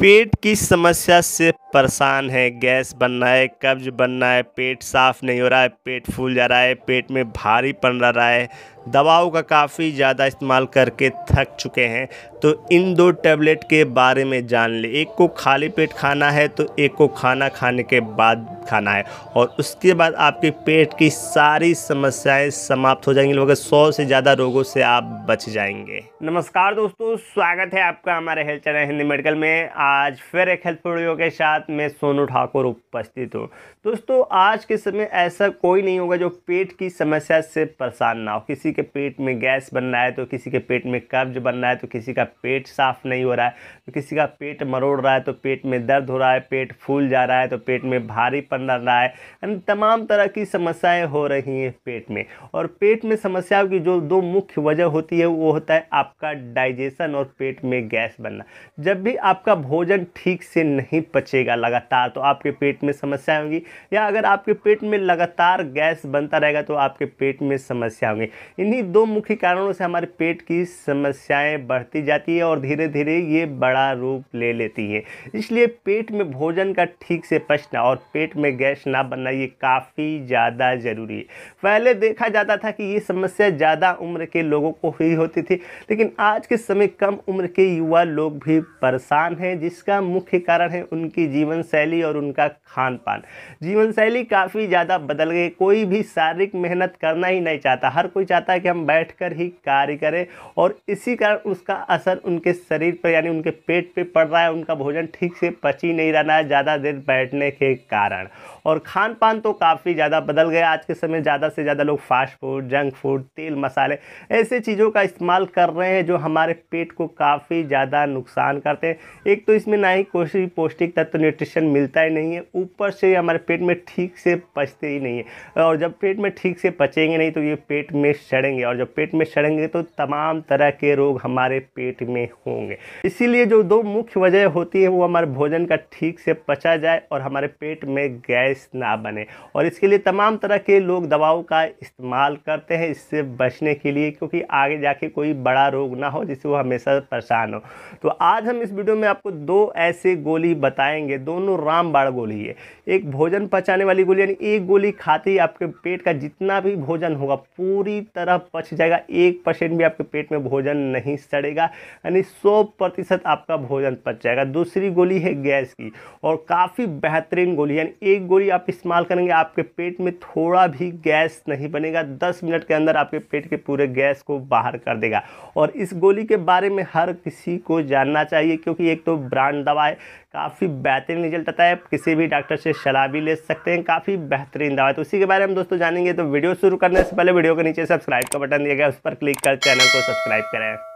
पेट की समस्या से परेशान है गैस बनना है कब्ज बनना है पेट साफ नहीं हो रहा है पेट फूल जा रहा है पेट में भारी रह रहा है दवाओं का काफ़ी ज़्यादा इस्तेमाल करके थक चुके हैं तो इन दो टैबलेट के बारे में जान ले एक को खाली पेट खाना है तो एक को खाना खाने के बाद खाना है और उसके बाद आपके पेट की सारी समस्याएं समाप्त हो जाएंगी लगभग सौ से ज़्यादा रोगों से आप बच जाएंगे नमस्कार दोस्तों स्वागत है आपका हमारे हेल्थ चैनल हिंदी मेडिकल में आज फिर एक हेल्थ वीडियो के साथ मैं सोनू ठाकुर उपस्थित हूँ दोस्तों आज के समय ऐसा कोई नहीं होगा जो पेट की समस्या से परेशान ना हो किसी के पेट में गैस बन रहा है तो किसी के पेट में कब्ज बन रहा है तो किसी का पेट साफ़ नहीं हो रहा है तो किसी का पेट मरोड़ रहा है तो पेट में दर्द हो रहा है पेट फूल जा रहा है तो पेट में भारी पन रहा है तमाम तरह की समस्याएँ हो रही हैं पेट में और पेट में समस्याओं की जो दो मुख्य वजह होती है वो होता है आपका डाइजेशन और पेट में गैस बनना जब भी आपका भोजन ठीक से नहीं पचेगा लगातार तो आपके पेट में समस्या होंगी या अगर आपके पेट में लगातार गैस बनता रहेगा तो आपके पेट में समस्या होंगी इन्हीं दो मुख्य कारणों से हमारे पेट की समस्याएं बढ़ती जाती है और धीरे धीरे ये बड़ा रूप ले लेती है इसलिए पेट में भोजन का ठीक से पचना और पेट में गैस ना बनना ये काफ़ी ज़्यादा ज़रूरी है पहले देखा जाता था कि ये समस्या ज़्यादा उम्र के लोगों को ही होती थी लेकिन आज के समय कम उम्र के युवा लोग भी परेशान हैं जिसका मुख्य कारण है उनकी जीवन शैली और उनका खान पान जीवन शैली काफ़ी ज़्यादा बदल गई कोई भी शारीरिक मेहनत करना ही नहीं चाहता हर कोई चाहता है कि हम बैठकर ही कार्य करें और इसी कारण उसका असर उनके शरीर पर यानी उनके पेट पे पड़ रहा है उनका भोजन ठीक से पची नहीं रहना है ज़्यादा देर बैठने के कारण और खान पान तो काफ़ी ज़्यादा बदल गया आज के समय ज़्यादा से ज़्यादा लोग फास्ट फूड जंक फूड तेल मसाले ऐसे चीज़ों का इस्तेमाल कर रहे हैं जो हमारे पेट को काफ़ी ज़्यादा नुकसान करते हैं एक तो इसमें ना ही कोई भी पौष्टिक तत्व तो न्यूट्रिशन मिलता ही नहीं है ऊपर से हमारे पेट में ठीक से पचते ही नहीं है और जब पेट में ठीक से पचेंगे नहीं तो ये पेट में सड़ेंगे और जब पेट में सड़ेंगे तो तमाम तरह के रोग हमारे पेट में होंगे इसीलिए जो दो मुख्य वजह होती है वो हमारे भोजन का ठीक से पचा जाए और हमारे पेट में गैस ना बने और इसके लिए तमाम तरह के लोग दवाओं का इस्तेमाल करते हैं इससे बचने के लिए क्योंकि आगे जाके कोई बड़ा रोग ना हो जिससे वो हमेशा परेशान हो तो आज हम इस वीडियो में आपको दो ऐसे गोली बताएंगे दोनों रामबाड़ गोली है एक भोजन पचाने वाली गोली यानी एक गोली खाते ही आपके पेट का जितना भी भोजन होगा पूरी तरह तरह पच जाएगा एक परसेंट भी आपके पेट में भोजन नहीं सड़ेगा यानी सौ प्रतिशत आपका भोजन पच जाएगा दूसरी गोली है गैस की और काफ़ी बेहतरीन गोली यानी एक गोली आप इस्तेमाल करेंगे आपके पेट में थोड़ा भी गैस नहीं बनेगा दस मिनट के अंदर आपके पेट के पूरे गैस को बाहर कर देगा और इस गोली के बारे में हर किसी को जानना चाहिए क्योंकि एक तो ब्रांड दवा है काफ़ी बेहतरीन रिजल्ट आता है किसी भी डॉक्टर से सलाह भी ले सकते हैं काफ़ी बेहतरीन दवा तो उसी के बारे में दोस्तों जानेंगे तो वीडियो शुरू करने से पहले वीडियो के नीचे सब्सक्राइब का बटन दिया गया उस पर क्लिक कर चैनल को सब्सक्राइब करें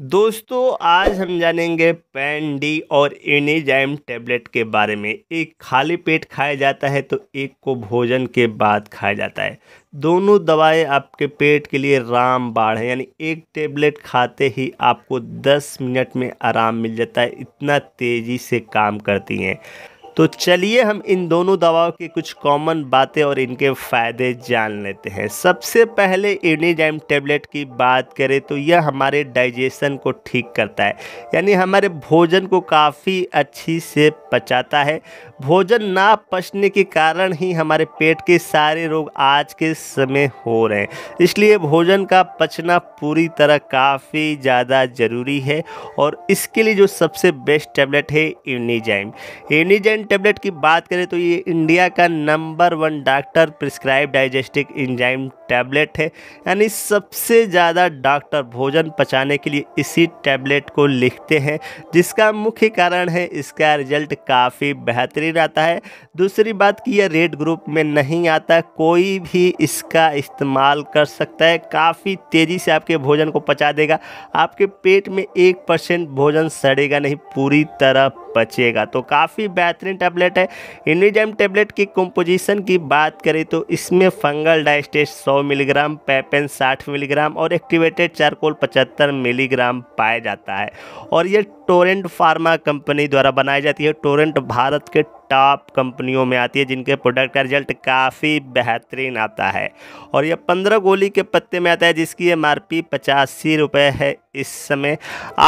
दोस्तों आज हम जानेंगे पैन डी और एनिजाइम टेबलेट के बारे में एक खाली पेट खाया जाता है तो एक को भोजन के बाद खाया जाता है दोनों दवाएं आपके पेट के लिए बाढ़ है यानी एक टेबलेट खाते ही आपको 10 मिनट में आराम मिल जाता है इतना तेज़ी से काम करती हैं तो चलिए हम इन दोनों दवाओं के कुछ कॉमन बातें और इनके फ़ायदे जान लेते हैं सबसे पहले एनीडाइम टेबलेट की बात करें तो यह हमारे डाइजेशन को ठीक करता है यानी हमारे भोजन को काफ़ी अच्छी से पचाता है भोजन ना पचने के कारण ही हमारे पेट के सारे रोग आज के समय हो रहे हैं इसलिए भोजन का पचना पूरी तरह काफ़ी ज़्यादा ज़रूरी है और इसके लिए जो सबसे बेस्ट टेबलेट है एनीजाइम एनीजाइम आयरन टेबलेट की बात करें तो ये इंडिया का number one doctor prescribe digestive enzyme tablet है यानी सबसे ज़्यादा डॉक्टर भोजन पचाने के लिए इसी टैबलेट को लिखते हैं जिसका मुख्य कारण है इसका रिजल्ट काफ़ी बेहतरीन आता है दूसरी बात कि यह रेड ग्रुप में नहीं आता कोई भी इसका इस्तेमाल कर सकता है काफ़ी तेज़ी से आपके भोजन को पचा देगा आपके पेट में एक परसेंट भोजन सड़ेगा नहीं पूरी तरह बचेगा तो काफ़ी बेहतरीन टैबलेट है इनिजम टैबलेट की कंपोजिशन की बात करें तो इसमें fungal diastase 100 milligram papain 60 milligram और एक्टिवेटेड चारकोल 75 मिलीग्राम पाया जाता है और ये टोरेंट फार्मा कंपनी द्वारा बनाई जाती है टोरेंट भारत के टॉप कंपनियों में आती है जिनके प्रोडक्ट का रिजल्ट काफ़ी बेहतरीन आता है और यह पंद्रह गोली के पत्ते में आता है जिसकी एम आर पी पचासी रुपये है इस समय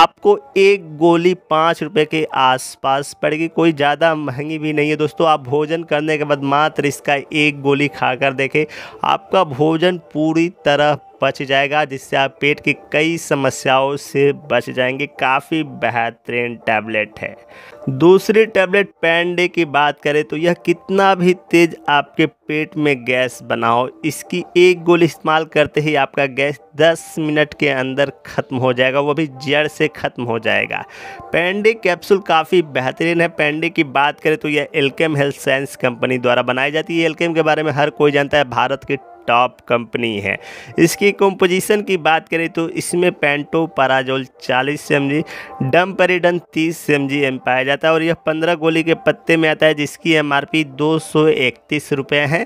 आपको एक गोली पाँच रुपये के आसपास पड़ेगी कोई ज़्यादा महंगी भी नहीं है दोस्तों आप भोजन करने के बाद मात्र इसका एक गोली खा कर देखें आपका भोजन पूरी तरह बच जाएगा जिससे आप पेट की कई समस्याओं से बच जाएंगे काफ़ी बेहतरीन टैबलेट है दूसरी टैबलेट पैंडे की बात करें तो यह कितना भी तेज़ आपके पेट में गैस बनाओ इसकी एक गोली इस्तेमाल करते ही आपका गैस 10 मिनट के अंदर ख़त्म हो जाएगा वो भी जड़ से ख़त्म हो जाएगा पेंडे कैप्सूल काफ़ी बेहतरीन है पेंडे की बात करें तो यह एलकेम हेल्थ साइंस कंपनी द्वारा बनाई जाती है एलकेम के बारे में हर कोई जानता है भारत के टॉप कंपनी है इसकी कंपोजिशन की बात करें तो इसमें पेंटो पाराजोल 40 परिडन तीस सेम जी एम पाया जाता है और यह 15 गोली के पत्ते में आता है जिसकी एमआरपी दो सौ है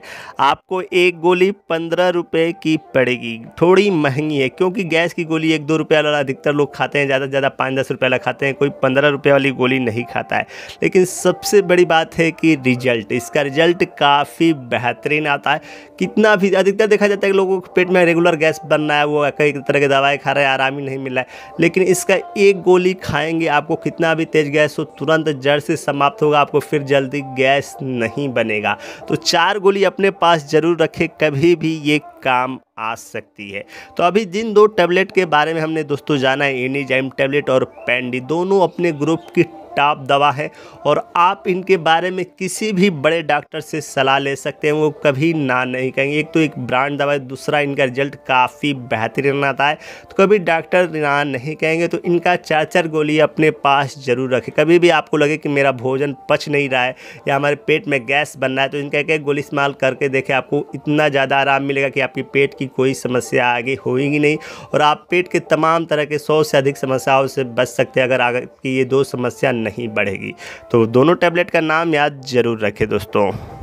आपको एक गोली पंद्रह रुपये की पड़ेगी थोड़ी महंगी है क्योंकि गैस की गोली एक दो रुपये वाला अधिकतर लोग खाते हैं ज़्यादा से ज़्यादा पाँच दस रुपये वाला खाते हैं कोई पंद्रह रुपये वाली गोली नहीं खाता है लेकिन सबसे बड़ी बात है कि रिजल्ट इसका रिजल्ट काफ़ी बेहतरीन आता है कितना भी अधिकतर देखा जाता है कि लोगों के पेट में रेगुलर गैस बन रहा है वो कई तरह की दवाई खा रहे हैं आराम ही नहीं मिल रहा है लेकिन इसका एक गोली खाएंगे आपको कितना भी तेज गैस हो तुरंत जड़ से समाप्त होगा आपको फिर जल्दी गैस नहीं बनेगा तो चार गोली अपने पास ज़रूर रखें कभी भी ये काम आ सकती है तो अभी जिन दो टैबलेट के बारे में हमने दोस्तों जाना है एनीजाइम टैबलेट और पैंडी दोनों अपने ग्रुप की टॉप दवा है और आप इनके बारे में किसी भी बड़े डॉक्टर से सलाह ले सकते हैं वो कभी ना नहीं कहेंगे एक तो एक ब्रांड दवा है दूसरा इनका रिजल्ट काफ़ी बेहतरीन आता है तो कभी डॉक्टर ना नहीं कहेंगे तो इनका चार चार गोली अपने पास ज़रूर रखें कभी भी आपको लगे कि मेरा भोजन पच नहीं रहा है या हमारे पेट में गैस बन रहा है तो इनका एक गोली इस्तेमाल करके देखें आपको इतना ज़्यादा आराम मिलेगा कि आपकी पेट की कोई समस्या आगे होगी नहीं और आप पेट के तमाम तरह के सौ से अधिक समस्याओं से बच सकते हैं अगर आगे की ये दो समस्या नहीं नहीं बढ़ेगी तो दोनों टैबलेट का नाम याद ज़रूर रखें दोस्तों